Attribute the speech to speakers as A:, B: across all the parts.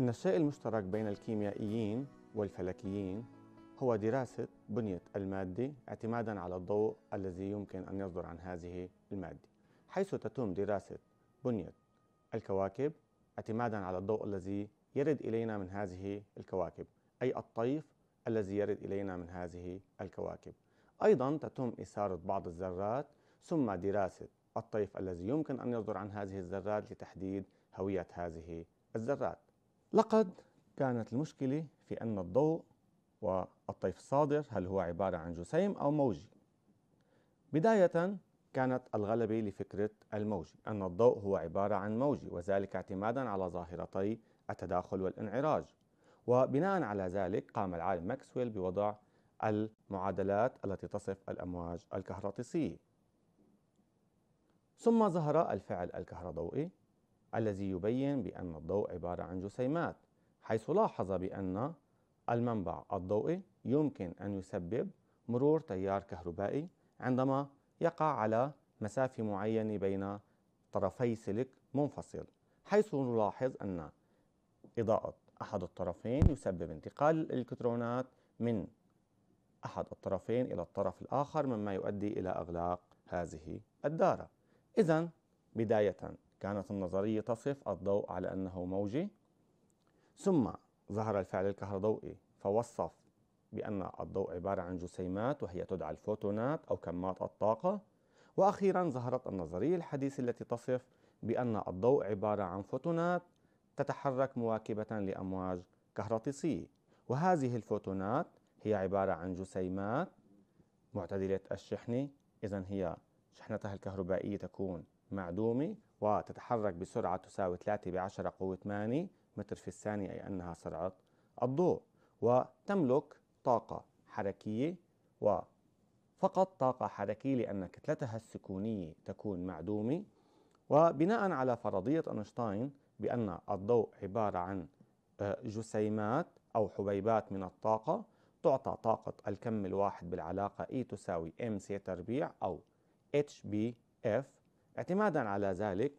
A: الشيء المشترك بين الكيميائيين والفلكيين هو دراسة بنية المادة اعتمادا على الضوء الذي يمكن أن يصدر عن هذه المادة حيث تتم دراسة بنية الكواكب اعتمادا على الضوء الذي يرد إلينا من هذه الكواكب أي الطيف الذي يرد إلينا من هذه الكواكب أيضا تتم إثارة بعض الذرات ثم دراسة الطيف الذي يمكن أن يصدر عن هذه الذرات لتحديد هوية هذه الذرات لقد كانت المشكلة في أن الضوء والطيف الصادر هل هو عبارة عن جسيم أو موجي بداية كانت الغلبة لفكرة الموجي أن الضوء هو عبارة عن موجي وذلك اعتمادا على ظاهرتي التداخل والانعراج وبناء على ذلك قام العالم ماكسويل بوضع المعادلات التي تصف الأمواج الكهرطيسية ثم ظهر الفعل الكهربائي الذي يبين بأن الضوء عبارة عن جسيمات حيث لاحظ بأن المنبع الضوئي يمكن أن يسبب مرور تيار كهربائي عندما يقع على مسافة معينة بين طرفي سلك منفصل حيث نلاحظ أن إضاءة أحد الطرفين يسبب انتقال الإلكترونات من أحد الطرفين إلى الطرف الآخر مما يؤدي إلى إغلاق هذه الدارة إذا بداية كانت النظرية تصف الضوء على أنه موجي ثم ظهر الفعل الكهربائي فوصف بأن الضوء عبارة عن جسيمات وهي تدعى الفوتونات أو كمات الطاقة وأخيرا ظهرت النظرية الحديثة التي تصف بأن الضوء عبارة عن فوتونات تتحرك مواكبة لأمواج كهرطيسية وهذه الفوتونات هي عبارة عن جسيمات معتدلة الشحنة إذا هي شحنتها الكهربائية تكون معدومة وتتحرك بسرعة تساوي 3 بعشرة قوة 8 متر في الثانية أي أنها سرعة الضوء وتملك طاقة حركية وفقط طاقة حركية لأن كتلتها السكونية تكون معدومة وبناء على فرضية أينشتاين بأن الضوء عبارة عن آه، جسيمات أو حبيبات من الطاقة تعطى طاقة الكم الواحد بالعلاقة E تساوي MC تربيع أو HBF اعتمادا على ذلك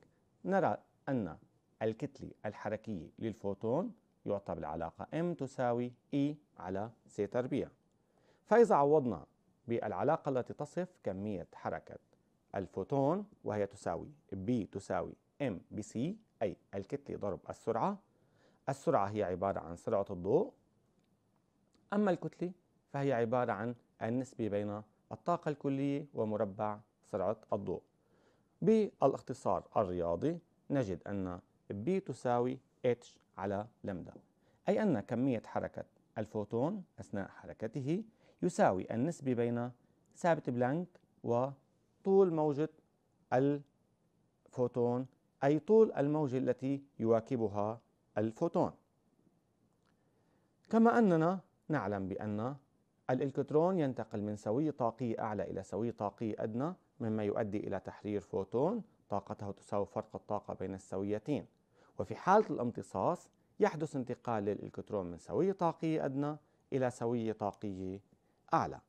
A: نرى أن الكتلة الحركية للفوتون يعطى بالعلاقة M تساوي E على C تربيع فإذا عوضنا بالعلاقة التي تصف كمية حركة الفوتون وهي تساوي B تساوي M بC أي الكتلة ضرب السرعة السرعة هي عبارة عن سرعة الضوء أما الكتلة فهي عبارة عن النسبة بين الطاقة الكلية ومربع سرعة الضوء بالاختصار الرياضي نجد أن B تساوي H على لمدا أي أن كمية حركة الفوتون أثناء حركته يساوي النسبة بين ثابت بلانك وطول موجة الفوتون أي طول الموجة التي يواكبها الفوتون كما أننا نعلم بأن الإلكترون ينتقل من سوية طاقية أعلى إلى سوية طاقية أدنى مما يؤدي إلى تحرير فوتون طاقته تساوي فرق الطاقة بين السويتين وفي حالة الامتصاص يحدث انتقال للإلكترون من سوية طاقية أدنى إلى سوية طاقية أعلى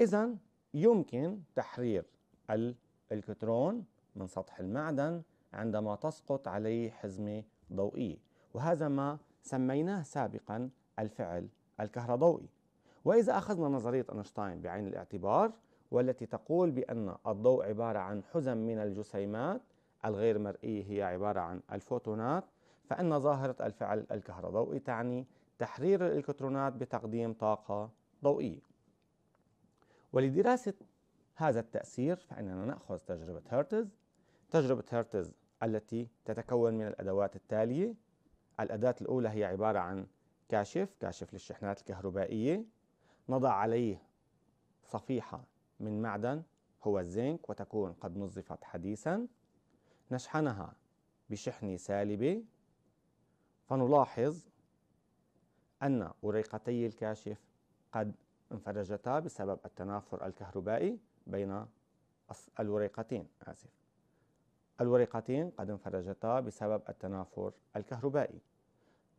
A: إذا يمكن تحرير الإلكترون من سطح المعدن عندما تسقط عليه حزمة ضوئية وهذا ما سميناه سابقا الفعل الكهربائي وإذا أخذنا نظرية أينشتاين بعين الاعتبار والتي تقول بأن الضوء عبارة عن حزم من الجسيمات الغير مرئية هي عبارة عن الفوتونات فإن ظاهرة الفعل الكهربائي تعني تحرير الإلكترونات بتقديم طاقة ضوئية ولدراسة هذا التأثير فإننا نأخذ تجربة هرتز تجربة هرتز التي تتكون من الأدوات التالية الأداة الأولى هي عبارة عن كاشف كاشف للشحنات الكهربائية نضع عليه صفيحة من معدن هو الزنك وتكون قد نظفت حديثا نشحنها بشحن سالبي فنلاحظ أن أريقتي الكاشف قد انفرجتا بسبب التنافر الكهربائي بين الوريقتين آسف الوريقتين قد انفرجتا بسبب التنافر الكهربائي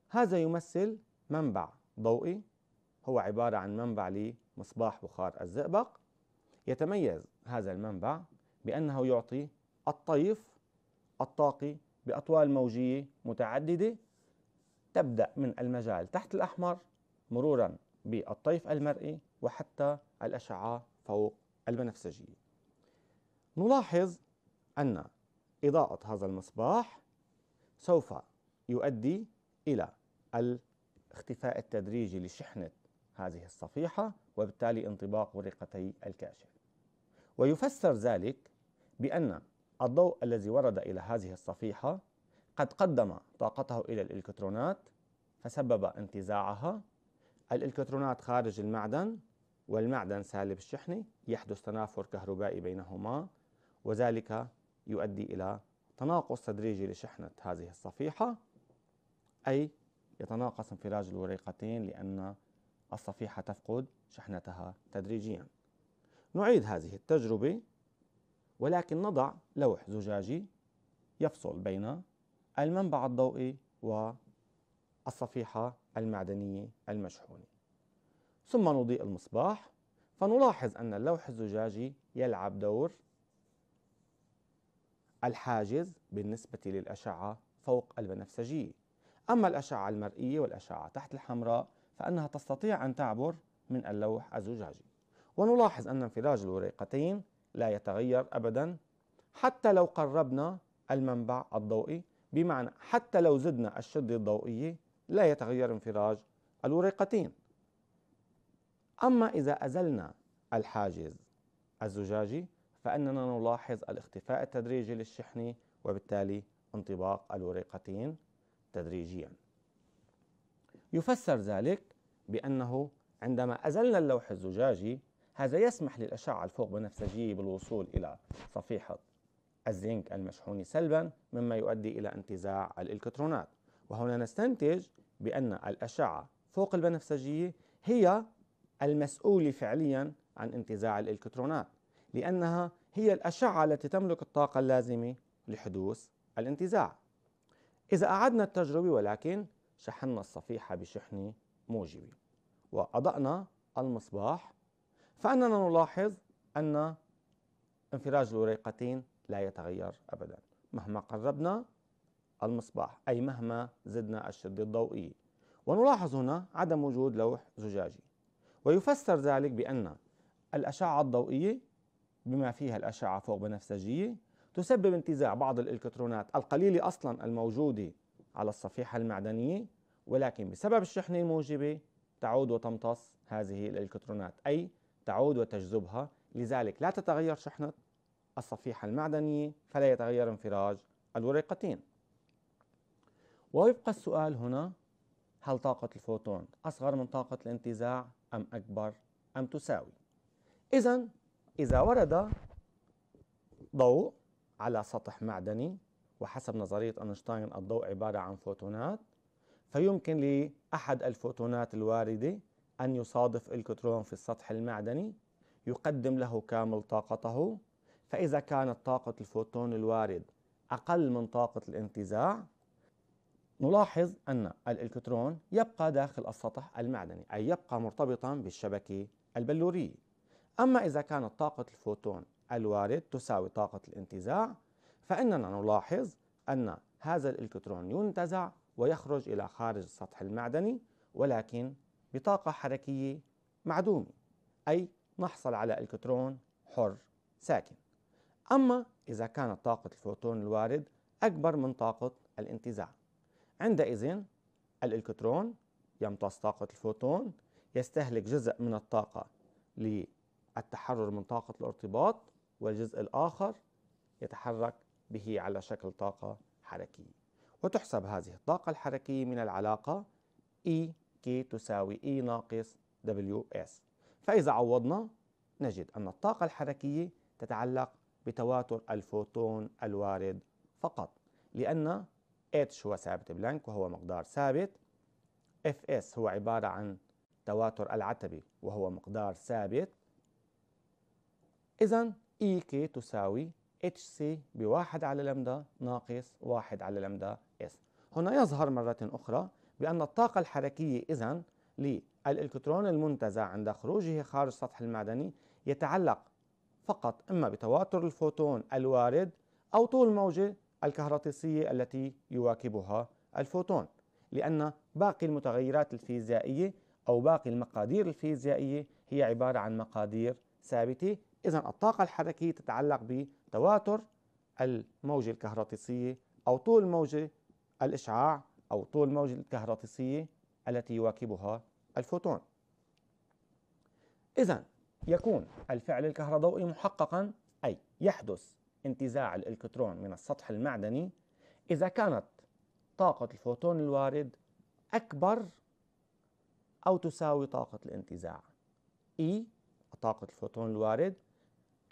A: هذا يمثل منبع ضوئي هو عبارة عن منبع لمصباح بخار الزئبق يتميز هذا المنبع بأنه يعطي الطيف الطاقي بأطوال موجية متعددة تبدأ من المجال تحت الأحمر مرورا بالطيف المرئي وحتى الأشعة فوق البنفسجية نلاحظ أن إضاءة هذا المصباح سوف يؤدي إلى الاختفاء التدريجي لشحنة هذه الصفيحة وبالتالي انطباق ورقتي الكاشف ويفسر ذلك بأن الضوء الذي ورد إلى هذه الصفيحة قد قدم طاقته إلى الإلكترونات فسبب انتزاعها الإلكترونات خارج المعدن والمعدن سالب الشحنة يحدث تنافر كهربائي بينهما وذلك يؤدي إلى تناقص تدريجي لشحنة هذه الصفيحة أي يتناقص انفراج الوريقتين لأن الصفيحة تفقد شحنتها تدريجياً نعيد هذه التجربة ولكن نضع لوح زجاجي يفصل بين المنبع الضوئي والصفيحة المعدنية المشحونة ثم نضيء المصباح فنلاحظ أن اللوح الزجاجي يلعب دور الحاجز بالنسبة للأشعة فوق البنفسجية أما الأشعة المرئية والأشعة تحت الحمراء فإنها تستطيع أن تعبر من اللوح الزجاجي ونلاحظ أن انفراج الوريقتين لا يتغير أبدا حتى لو قربنا المنبع الضوئي بمعنى حتى لو زدنا الشدة الضوئية لا يتغير انفراج الوريقتين أما إذا أزلنا الحاجز الزجاجي فإننا نلاحظ الاختفاء التدريجي للشحنة وبالتالي انطباق الوريقتين تدريجيا يفسر ذلك بأنه عندما أزلنا اللوح الزجاجي هذا يسمح للأشعة الفوق بنفسجية بالوصول إلى صفيحة الزنك المشحون سلبا مما يؤدي إلى انتزاع الإلكترونات وهنا نستنتج بأن الأشعة فوق البنفسجية هي المسؤولة فعليا عن انتزاع الإلكترونات لأنها هي الأشعة التي تملك الطاقة اللازمة لحدوث الانتزاع إذا أعدنا التجربة ولكن شحنا الصفيحة بشحنة موجبة وأضأنا المصباح فاننا نلاحظ ان انفراج الوريقتين لا يتغير ابدا مهما قربنا المصباح اي مهما زدنا الشده الضوئيه ونلاحظ هنا عدم وجود لوح زجاجي ويفسر ذلك بان الاشعه الضوئيه بما فيها الاشعه فوق بنفسجيه تسبب انتزاع بعض الالكترونات القليله اصلا الموجوده على الصفيحه المعدنيه ولكن بسبب الشحنه الموجبه تعود وتمتص هذه الالكترونات اي تعود وتجذبها لذلك لا تتغير شحنة الصفيحة المعدنية فلا يتغير انفراج الورقتين ويبقى السؤال هنا هل طاقة الفوتون أصغر من طاقة الانتزاع أم أكبر أم تساوي إذا إذا ورد ضوء على سطح معدني وحسب نظرية أينشتاين الضوء عبارة عن فوتونات فيمكن لأحد الفوتونات الواردة أن يصادف الكترون في السطح المعدني يقدم له كامل طاقته فإذا كانت طاقة الفوتون الوارد أقل من طاقة الانتزاع نلاحظ أن الإلكترون يبقى داخل السطح المعدني أي يبقى مرتبطا بالشبكة البلورية أما إذا كانت طاقة الفوتون الوارد تساوي طاقة الانتزاع فإننا نلاحظ أن هذا الإلكترون ينتزع ويخرج إلى خارج السطح المعدني ولكن بطاقة حركية معدومة أي نحصل على إلكترون حر ساكن أما إذا كانت طاقة الفوتون الوارد أكبر من طاقة الانتزاع عندئذ الإلكترون يمتص طاقة الفوتون يستهلك جزء من الطاقة للتحرر من طاقة الارتباط والجزء الآخر يتحرك به على شكل طاقة حركية وتحسب هذه الطاقة الحركية من العلاقة E K تساوي E ناقص WS فإذا عوضنا نجد أن الطاقة الحركية تتعلق بتواتر الفوتون الوارد فقط لأن H هو ثابت بلانك وهو مقدار ثابت Fs هو عبارة عن تواتر العتبة وهو مقدار ثابت إذا EK تساوي HC بواحد على لمدا ناقص واحد على لمدا S هنا يظهر مرة أخرى بأن الطاقة الحركية إذا للإلكترون المنتزع عند خروجه خارج السطح المعدني يتعلق فقط إما بتواتر الفوتون الوارد أو طول الموجة الكهرطيسية التي يواكبها الفوتون لأن باقي المتغيرات الفيزيائية أو باقي المقادير الفيزيائية هي عبارة عن مقادير ثابتة إذا الطاقة الحركية تتعلق بتواتر الموجة الكهرطيسية أو طول الموجة الإشعاع أو طول الموجة الكهرطيسية التي يواكبها الفوتون إذا يكون الفعل الكهربائي محققا أي يحدث انتزاع الإلكترون من السطح المعدني إذا كانت طاقة الفوتون الوارد أكبر أو تساوي طاقة الانتزاع E طاقة الفوتون الوارد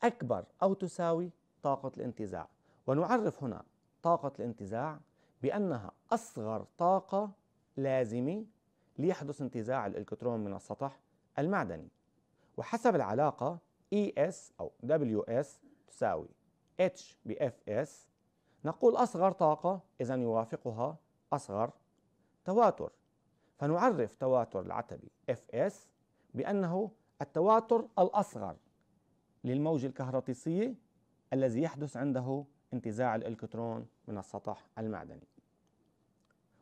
A: أكبر أو تساوي طاقة الانتزاع ونعرف هنا طاقة الانتزاع بأنها أصغر طاقة لازمة ليحدث انتزاع الإلكترون من السطح المعدني وحسب العلاقة ES أو WS تساوي H بFS نقول أصغر طاقة إذا يوافقها أصغر تواتر فنعرف تواتر العتبي Fs بأنه التواتر الأصغر للموجة الكهرطيسية الذي يحدث عنده انتزاع الإلكترون من السطح المعدني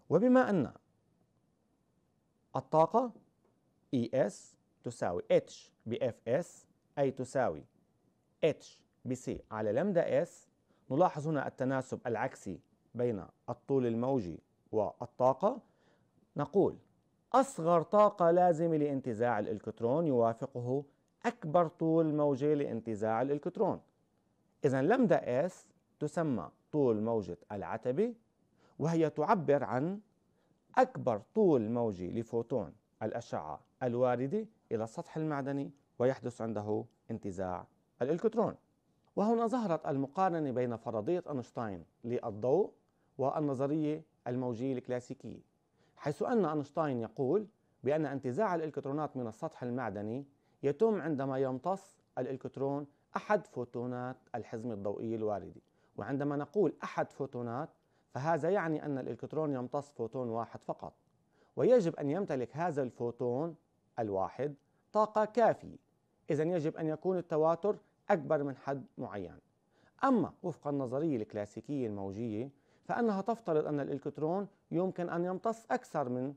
A: وبما أن الطاقة ES تساوي H بFS أي تساوي H بC على لمدا S نلاحظ هنا التناسب العكسي بين الطول الموجي والطاقة نقول أصغر طاقة لازمة لانتزاع الإلكترون يوافقه أكبر طول موجي لانتزاع الإلكترون إذا لمدا S تسمى طول موجة العتبة وهي تعبر عن أكبر طول موجي لفوتون الأشعة الواردة إلى السطح المعدني ويحدث عنده انتزاع الإلكترون وهنا ظهرت المقارنة بين فرضية أينشتاين للضوء والنظرية الموجية الكلاسيكية حيث أن أينشتاين يقول بأن انتزاع الإلكترونات من السطح المعدني يتم عندما يمتص الإلكترون أحد فوتونات الحزمة الضوئية الواردة وعندما نقول أحد فوتونات فهذا يعني أن الإلكترون يمتص فوتون واحد فقط ويجب أن يمتلك هذا الفوتون الواحد طاقة كافية إذا يجب أن يكون التواتر أكبر من حد معين أما وفق النظرية الكلاسيكية الموجية فأنها تفترض أن الإلكترون يمكن أن يمتص أكثر من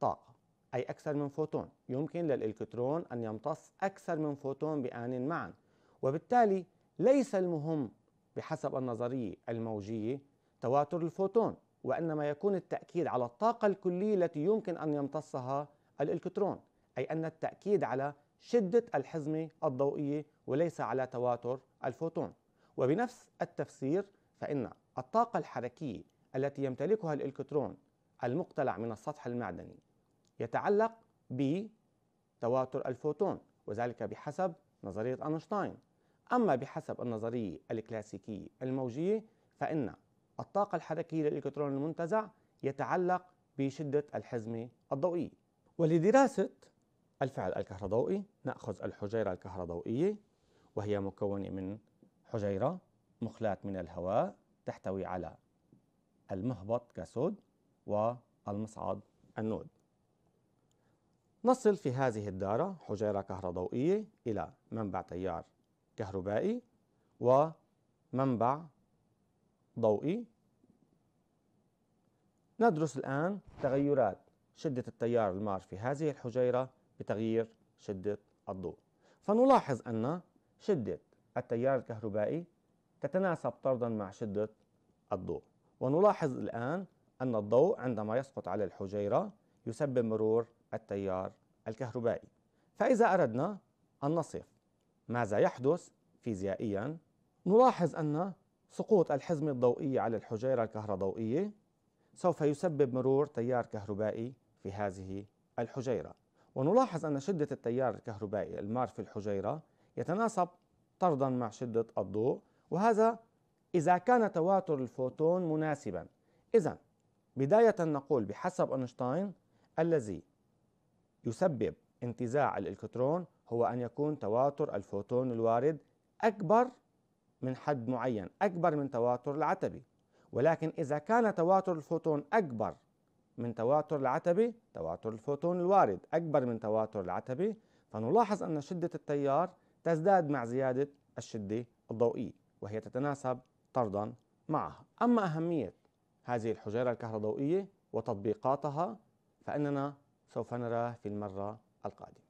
A: طاقة أي أكثر من فوتون يمكن للإلكترون أن يمتص أكثر من فوتون بآن معا وبالتالي ليس المهم بحسب النظرية الموجية تواتر الفوتون وإنما يكون التأكيد على الطاقة الكلية التي يمكن أن يمتصها الإلكترون أي أن التأكيد على شدة الحزمة الضوئية وليس على تواتر الفوتون وبنفس التفسير فإن الطاقة الحركية التي يمتلكها الإلكترون المقتلع من السطح المعدني يتعلق بتواتر الفوتون وذلك بحسب نظرية أينشتاين أما بحسب النظرية الكلاسيكية الموجية فإن الطاقة الحركية للإلكترون المنتزع يتعلق بشدة الحزمة الضوئية ولدراسة الفعل الكهربائي نأخذ الحجيرة الكهربائية وهي مكونة من حجيرة مخلاة من الهواء تحتوي على المهبط كسود والمصعد النود نصل في هذه الدارة حجيرة كهربائية إلى منبع تيار كهربائي ومنبع ضوئي ندرس الآن تغيرات شدة التيار المار في هذه الحجيرة بتغيير شدة الضوء فنلاحظ أن شدة التيار الكهربائي تتناسب طردا مع شدة الضوء ونلاحظ الآن أن الضوء عندما يسقط على الحجيرة يسبب مرور التيار الكهربائي فإذا أردنا أن نصف ماذا يحدث فيزيائيا نلاحظ أن سقوط الحزمة الضوئية على الحجيرة الكهروضوئية سوف يسبب مرور تيار كهربائي في هذه الحجيرة ونلاحظ أن شدة التيار الكهربائي المار في الحجيرة يتناسب طردا مع شدة الضوء وهذا إذا كان تواتر الفوتون مناسبا إذا بداية نقول بحسب أينشتاين الذي يسبب انتزاع الإلكترون هو أن يكون تواتر الفوتون الوارد أكبر من حد معين أكبر من تواتر العتبة ولكن إذا كان تواتر الفوتون أكبر من تواتر العتبة تواتر الفوتون الوارد أكبر من تواتر العتبة فنلاحظ أن شدة التيار تزداد مع زيادة الشدة الضوئية وهي تتناسب طردا معها أما أهمية هذه الحجيرة الكهروضوئية وتطبيقاتها فإننا سوف نراه في المرة القادمة